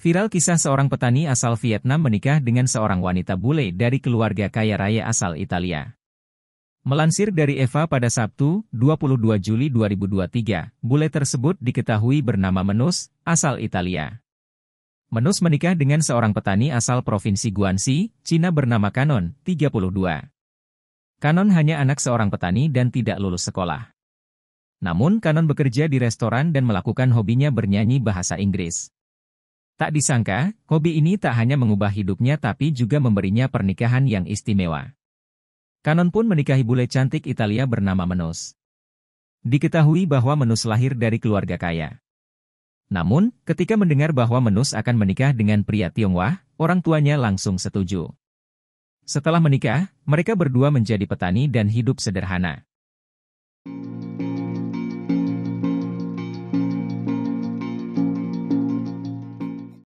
Viral kisah seorang petani asal Vietnam menikah dengan seorang wanita bule dari keluarga kaya raya asal Italia. Melansir dari Eva pada Sabtu, 22 Juli 2023, bule tersebut diketahui bernama Menus, asal Italia. Menus menikah dengan seorang petani asal Provinsi Guangxi, Cina bernama Kanon, 32. Kanon hanya anak seorang petani dan tidak lulus sekolah. Namun Kanon bekerja di restoran dan melakukan hobinya bernyanyi bahasa Inggris. Tak disangka, hobi ini tak hanya mengubah hidupnya tapi juga memberinya pernikahan yang istimewa. Kanon pun menikahi bule cantik Italia bernama Menus. Diketahui bahwa Menus lahir dari keluarga kaya. Namun, ketika mendengar bahwa Menus akan menikah dengan pria Tionghoa, orang tuanya langsung setuju. Setelah menikah, mereka berdua menjadi petani dan hidup sederhana.